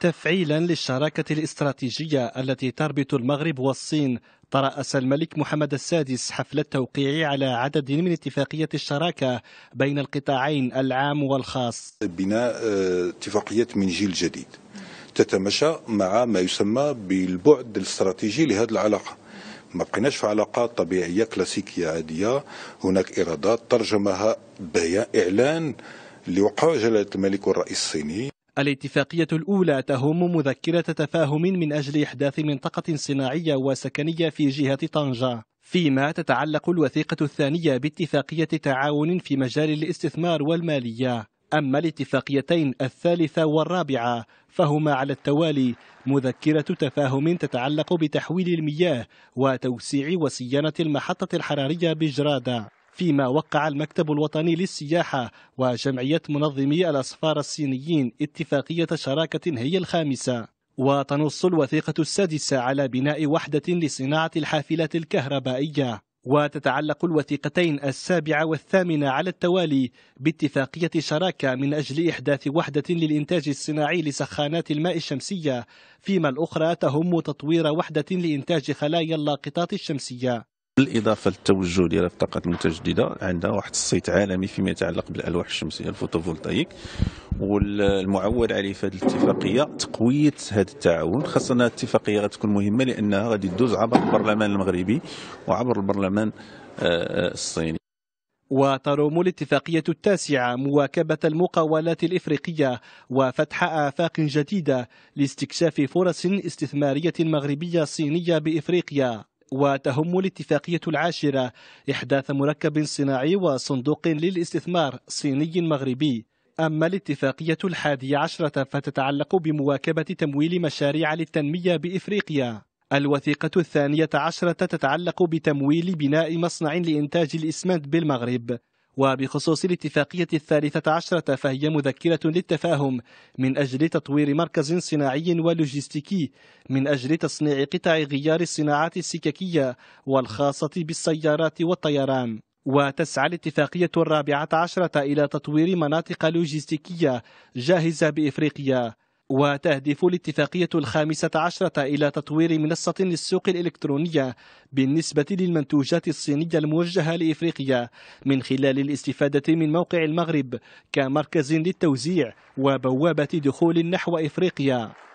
تفعيلا للشراكة الاستراتيجية التي تربط المغرب والصين ترأس الملك محمد السادس حفل التوقيع على عدد من اتفاقية الشراكة بين القطاعين العام والخاص بناء آه، اتفاقية من جيل جديد تتمشى مع ما يسمى بالبعد الاستراتيجي لهذه العلاقة ما بقيناش في علاقات طبيعية كلاسيكية عادية هناك إيرادات ترجمها بيان إعلان لوقوع جلالة الملك والرئيس الصيني الاتفاقية الأولى تهم مذكرة تفاهم من أجل إحداث منطقة صناعية وسكنية في جهة طنجة فيما تتعلق الوثيقة الثانية باتفاقية تعاون في مجال الاستثمار والمالية أما الاتفاقيتين الثالثة والرابعة فهما على التوالي مذكرة تفاهم تتعلق بتحويل المياه وتوسيع وصيانة المحطة الحرارية بجرادة فيما وقع المكتب الوطني للسياحة وجمعية منظمي الأسفار الصينيين اتفاقية شراكة هي الخامسة وتنص الوثيقة السادسة على بناء وحدة لصناعة الحافلات الكهربائية وتتعلق الوثيقتين السابعة والثامنة على التوالي باتفاقية شراكة من أجل إحداث وحدة للإنتاج الصناعي لسخانات الماء الشمسية فيما الأخرى تهم تطوير وحدة لإنتاج خلايا اللاقطات الشمسية بالاضافه للتوجه ديال الطاقات المتجدده عندها واحد الصيت عالمي فيما يتعلق بالالواح الشمسيه الفوتوفولتايك والمعول عليه في هذه الاتفاقيه تقويه هذا التعاون خاصه انها الاتفاقيه غتكون مهمه لانها غادي تدوز عبر البرلمان المغربي وعبر البرلمان آه، آه، الصيني وتروم الاتفاقية التاسعة مواكبة المقاولات الإفريقية وفتح آفاق جديدة لاستكشاف فرص استثمارية مغربية صينية بإفريقيا وتهم الاتفاقية العاشرة إحداث مركب صناعي وصندوق للاستثمار صيني مغربي أما الاتفاقية الحادية عشرة فتتعلق بمواكبة تمويل مشاريع للتنمية بإفريقيا الوثيقة الثانية عشرة تتعلق بتمويل بناء مصنع لإنتاج الإسمنت بالمغرب وبخصوص الاتفاقية الثالثة عشرة فهي مذكرة للتفاهم من أجل تطوير مركز صناعي ولوجستيكي من أجل تصنيع قطع غيار الصناعات السككية والخاصة بالسيارات والطيران وتسعى الاتفاقية الرابعة عشرة إلى تطوير مناطق لوجستيكية جاهزة بإفريقيا وتهدف الاتفاقية الخامسة عشرة إلى تطوير منصة للسوق الإلكترونية بالنسبة للمنتوجات الصينية الموجهة لإفريقيا من خلال الاستفادة من موقع المغرب كمركز للتوزيع وبوابة دخول نحو إفريقيا